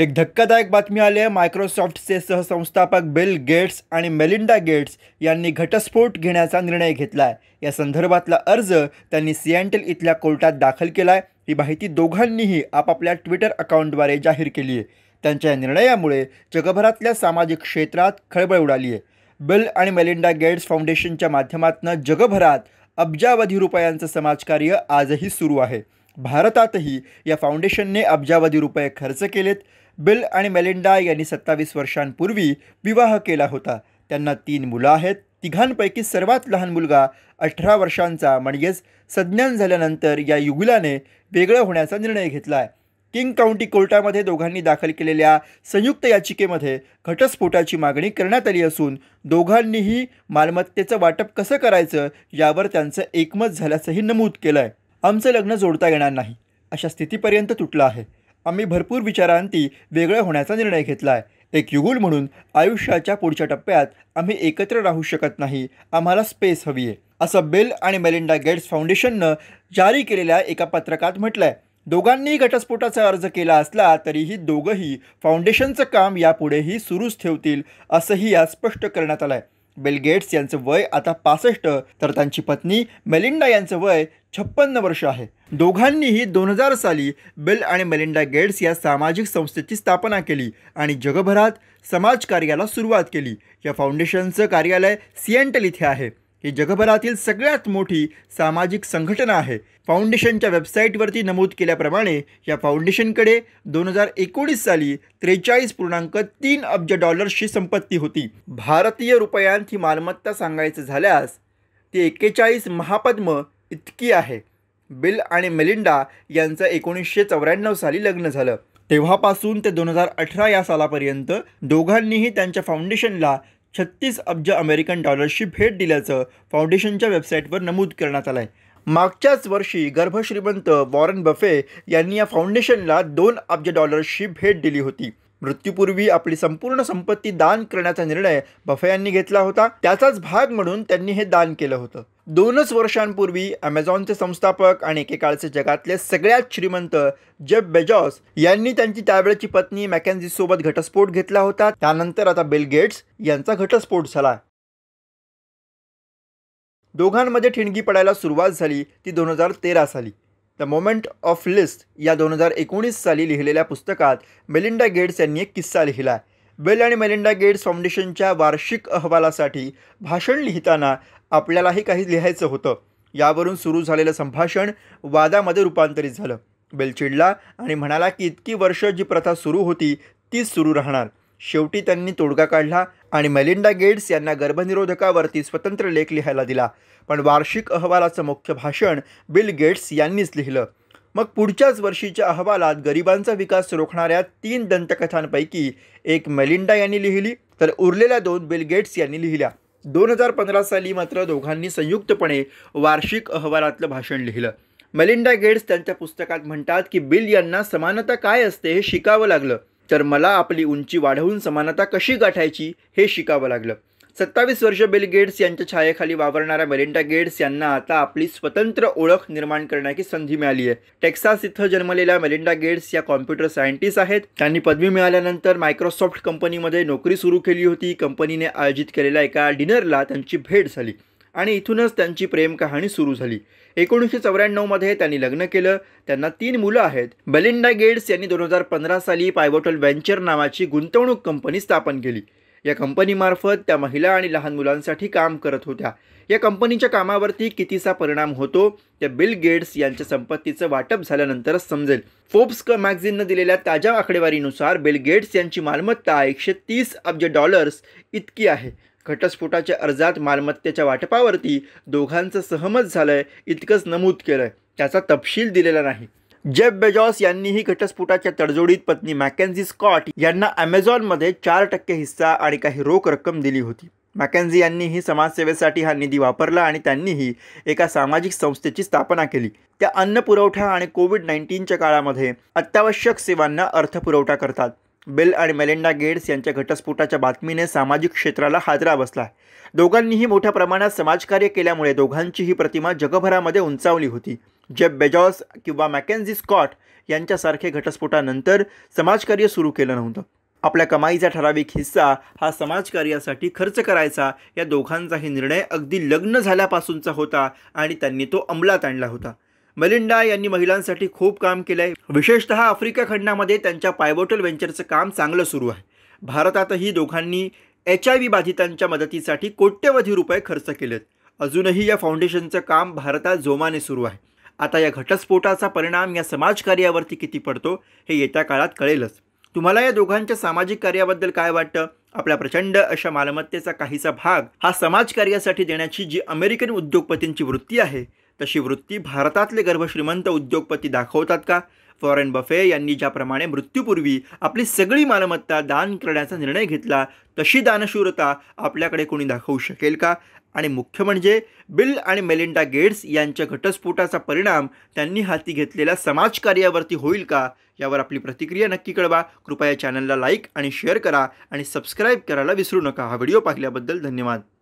एक धक्कादायक बातमी आली आहे मायक्रोसॉफ्टचे सहसंस्थापक बिल गेट्स आणि मेलिंडा गेट्स यांनी घटस्फोट घेण्याचा निर्णय घेतला आहे या संदर्भातला अर्ज त्यांनी सिएंटल इथल्या कोर्टात दाखल केला आहे ही माहिती दोघांनीही आपापल्या ट्विटर अकाउंटद्वारे जाहीर केली आहे त्यांच्या या निर्णयामुळे जगभरातल्या सामाजिक क्षेत्रात खळबळ उडाली आहे बिल आणि मेलिंडा गेट्स फाउंडेशनच्या माध्यमातून जगभरात अब्जावधी रुपयांचं समाजकार्य आजही सुरू आहे भारतातही या फाउंडेशनने अब्जावधी रुपये खर्च केलेत बिल आणि मेलिंडा यांनी सत्तावीस वर्षांपूर्वी विवाह केला होता त्यांना तीन मुलं आहेत तिघांपैकी सर्वात लहान मुलगा अठरा वर्षांचा म्हणजेच संज्ञान झाल्यानंतर या युगुलाने वेगळं होण्याचा निर्णय घेतला आहे किंग काउंटी कोर्टामध्ये दोघांनी दाखल केलेल्या संयुक्त याचिकेमध्ये घटस्फोटाची मागणी करण्यात आली असून दोघांनीही मालमत्तेचं वाटप कसं करायचं यावर त्यांचं एकमत झाल्याचंही नमूद केलं आहे आमचं लग्न जोडता येणार नाही अशा स्थितीपर्यंत तुटलं आहे आम्ही भरपूर विचारांती वेगळं होण्याचा निर्णय घेतला आहे एक युगुल म्हणून आयुष्याच्या पुढच्या टप्प्यात आम्ही एकत्र राहू शकत नाही आम्हाला स्पेस हवी आहे असं बिल आणि मेलिंडा गेट्स फाउंडेशननं जारी केलेल्या एका पत्रकात म्हटलं आहे दोघांनी घटस्फोटाचा अर्ज केला असला तरीही दोघंही फाउंडेशनचं काम यापुढेही सुरूच ठेवतील असंही यात स्पष्ट करण्यात आलं आहे बिल गेट्स यांचं वय आता पासष्ट तर त्यांची पत्नी मेलिंडा यांचं वय छप्पन्न वर्ष आहे दोघांनीही दोन हजार साली बिल आणि मेलिंडा गेट्स या सामाजिक संस्थेची स्थापना केली आणि जगभरात समाजकार्याला सुरुवात केली या फाउंडेशनचं कार्यालय सिएंटल इथे आहे ही जगभरातील सगळ्यात मोठी सामाजिक संघटना आहे फाउंडेशनच्या वेबसाईटवरती नमूद केल्याप्रमाणे या फाउंडेशनकडे दोन हजार एकोणीस साली त्रेचाळीस पूर्णांक तीन अब्ज डॉलर्सची संपत्ती होती भारतीय रुपयांत ही मालमत्ता सांगायचं झाल्यास ती एक्केचाळीस महापद्म इतकी आहे बिल आणि मेलिंडा यांचं एकोणीसशे चौऱ्याण्णव साली लग्न झालं तेव्हापासून ते दोन हजार अठरा या सालापर्यंत दोघांनीही त्यांच्या फाउंडेशनला छत्तीस अब्ज अमेरिकन डॉलर्सची भेट दिल्याचं फाउंडेशनच्या वेबसाईटवर नमूद करण्यात आलं मागच्याच वर्षी गर्भश्रीमंत वॉरन बफे यांनी या फाउंडेशनला दोन अब्ज डॉलर्सची भेट दिली होती मृत्यूपूर्वी आपली संपूर्ण संपत्ती दान करण्याचा निर्णय बफे यांनी घेतला होता त्याचाच भाग म्हणून त्यांनी हे दान केलं होतं दोनच वर्षांपूर्वी ॲमेझॉनचे संस्थापक आणि एकेकाळचे जगातले सगळ्यात श्रीमंत जेफ बेजॉस यांनी त्यांची त्यावेळची पत्नी मॅकेन्झी सोबत घटस्फोट घेतला होता त्यानंतर आता बिल गेट्स यांचा घटस्फोट झाला दोघांमध्ये ठिणगी पडायला सुरुवात झाली ती दोन हजार तेरा साली द मोमेंट ऑफ लिस्ट या दोन हजार एकोणीस साली लिहिलेल्या पुस्तकात मेलिंडा गेट्स यांनी एक किस्सा लिहिला बेल आणि मेलिंडा गेट्स फाउंडेशनच्या वार्षिक अहवालासाठी भाषण लिहिताना आपल्यालाही काही लिहायचं होतं यावरून सुरू झालेलं संभाषण वादामध्ये रूपांतरित झालं बेल चिडला आणि म्हणाला की इतकी वर्ष जी प्रथा सुरू होती तीच सुरू राहणार शेवटी त्यांनी तोडगा काढला आणि मेलिंडा गेट्स यांना गर्भनिरोधकावरती स्वतंत्र लेख लिहायला दिला पण वार्षिक अहवालाचं मुख्य भाषण बिल गेट्स यांनीच लिहिलं मग पुढच्याच वर्षीच्या अहवालात गरिबांचा विकास रोखणाऱ्या तीन दंतकथांपैकी एक मेलिंडा यांनी लिहिली तर उरलेल्या दोन बिल गेट्स यांनी लिहिल्या दोन हजार पंधरा साली मात्र दोघांनी संयुक्तपणे वार्षिक अहवालातलं भाषण लिहिलं मलिंडा गेट्स त्यांच्या पुस्तकात म्हणतात की बिल यांना समानता काय असते हे शिकावं लागलं तर मला आपली उंची वाढवून समानता कशी गाठायची हे शिकावं लागलं सत्तावीस वर्ष बिल गेट्स यांच्या छायेखाली वावरणाऱ्या मेलिंडा गेट्स यांना आता आपली स्वतंत्र ओळख निर्माण करण्याची संधी मिळाली आहे टेक्सास इथं जन्मलेल्या मेलिंडा गेट्स या कॉम्प्युटर सायंटिस्ट आहेत त्यांनी पदवी मिळाल्यानंतर मायक्रोसॉफ्ट कंपनीमध्ये नोकरी सुरू केली होती कंपनीने आयोजित केलेल्या एका डिनरला त्यांची भेट झाली आणि इथूनच त्यांची प्रेम कहाणी सुरू झाली एकोणीसशे चौऱ्याण्णवमध्ये त्यांनी लग्न केलं त्यांना तीन मुलं आहेत बेलिंडा गेट्स यांनी दोन हजार पंधरा साली पायवोटल व्हेंचर नावाची गुंतवणूक कंपनी स्थापन केली या कंपनीमार्फत त्या महिला आणि लहान मुलांसाठी काम करत होत्या या कंपनीच्या कामावरती कितीचा परिणाम होतो त्या बिल गेट्स यांच्या संपत्तीचं वाटप झाल्यानंतरच समजेल फोर्ब्स क मॅग्झिननं दिलेल्या ताज्या आकडेवारीनुसार बिल गेट्स यांची मालमत्ता एकशे तीस अब्ज डॉलर्स इतकी आहे घटस्फोटाच्या अर्जात मालमत्तेच्या वाटपावरती दोघांचं सहमत झालंय इतकंच नमूद केलंय त्याचा तपशील दिलेला नाही जेफ बेजॉस यांनीही घटस्फोटाच्या तडजोडीत पत्नी मॅकॅन्झी स्कॉट यांना अमेझॉनमध्ये चार टक्के हिस्सा आणि काही रोख रक्कम दिली होती मॅकेन्झी यांनीही समाजसेवेसाठी हा निधी वापरला आणि त्यांनीही एका सामाजिक संस्थेची स्थापना केली त्या अन्न पुरवठा आणि कोविड नाईन्टीनच्या काळामध्ये अत्यावश्यक सेवांना अर्थपुरवठा करतात बिल आणि मेलिंडा गेट्स यांच्या घटस्फोटाच्या बातमीने सामाजिक क्षेत्राला हादरा बसला दोघांनीही मोठ्या प्रमाणात समाजकार्य केल्यामुळे दोघांची ही प्रतिमा जगभरामध्ये उंचावली होती जेब बेजॉस किंवा मॅकेन्झी स्कॉट यांच्यासारखे घटस्फोटानंतर समाजकार्य सुरू केलं नव्हतं आपल्या कमाईचा ठराविक हिस्सा हा समाजकार्यासाठी खर्च करायचा या दोघांचाही निर्णय अगदी लग्न झाल्यापासूनचा होता आणि त्यांनी तो अंमलात आणला होता मलिंडा यांनी महिलांसाठी खूप काम केलं आहे विशेषतः आफ्रिका खंडामध्ये त्यांच्या पायबोटल व्हेंचरचं काम चांगलं सुरू आहे भारतातही दोघांनी एच आय व्ही बाधितांच्या मदतीसाठी कोट्यवधी रुपये खर्च केलेत अजूनही या फाउंडेशनचं काम भारतात जोमाने सुरू आहे आता या घटस्फोटाचा परिणाम या समाजकार्यावरती किती पडतो हे येत्या काळात कळेलच तुम्हाला या दोघांच्या सामाजिक कार्याबद्दल काय वाटतं आपल्या प्रचंड अशा मालमत्तेचा काहीसा भाग हा समाजकार्यासाठी देण्याची जी अमेरिकन उद्योगपतींची वृत्ती आहे तशी वृत्ती भारतातले गर्भश्रीमंत उद्योगपती दाखवतात का फॉरेन बफे यांनी ज्याप्रमाणे मृत्यूपूर्वी आपली सगळी मालमत्ता दान करण्याचा निर्णय घेतला तशी दानशूरता आपल्याकडे कोणी दाखवू शकेल का आणि मुख्य म्हणजे बिल आणि मेलिंडा गेट्स यांच्या घटस्फोटाचा परिणाम त्यांनी हाती घेतलेल्या समाजकार्यावरती होईल का यावर आपली प्रतिक्रिया नक्की कळवा कृपया चॅनलला लाईक आणि शेअर करा आणि सबस्क्राईब करायला विसरू नका हा व्हिडिओ पाहिल्याबद्दल धन्यवाद